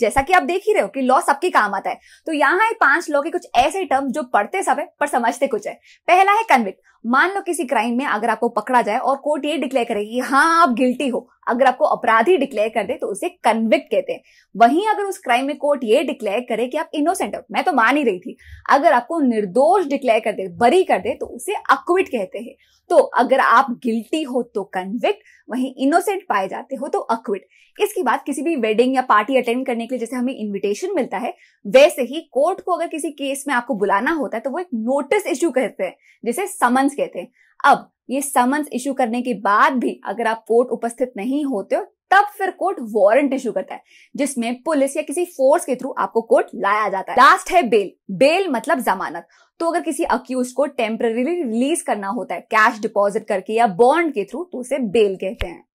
जैसा कि आप देख ही रहे हो कि लॉ सबके काम आता है तो यहाँ पांच लॉ के कुछ ऐसे टर्म जो पढ़ते सब है पर समझते कुछ है पहला है कन्विक्ट मान लो किसी क्राइम में अगर आपको पकड़ा जाए और कोर्ट ये डिक्लेयर करेगी हाँ आप गिल्टी हो अगर आपको अपराधी डिक्लेयर कर दे तो उसे कन्विक्ट कहते हैं वहीं अगर उस क्राइम में कोर्ट ये डिक्लेयर करे कि आप इनोसेंट हो मैं तो मान ही रही थी अगर आपको निर्दोष डिक्लेयर कर दे बरी कर दे तो उसे अक्विट कहते हैं तो अगर आप गिल्टी हो तो कन्विक्ट वहीं इनोसेंट पाए जाते हो तो अक्विट इसके बाद किसी भी वेडिंग या पार्टी अटेंड करने के लिए जैसे हमें इन्विटेशन मिलता है वैसे ही कोर्ट को अगर किसी केस में आपको बुलाना होता है तो वो एक नोटिस इश्यू करते हैं जिसे समन्स कहते हैं अब ये समन्स इशू करने के बाद भी अगर आप कोर्ट उपस्थित नहीं होते हो तब फिर कोर्ट वारंट इशू करता है जिसमें पुलिस या किसी फोर्स के थ्रू आपको कोर्ट लाया जाता है लास्ट है बेल बेल मतलब जमानत तो अगर किसी अक्यूज को टेम्पररी रिलीज करना होता है कैश डिपॉजिट करके या बॉन्ड के थ्रू तो उसे बेल कहते हैं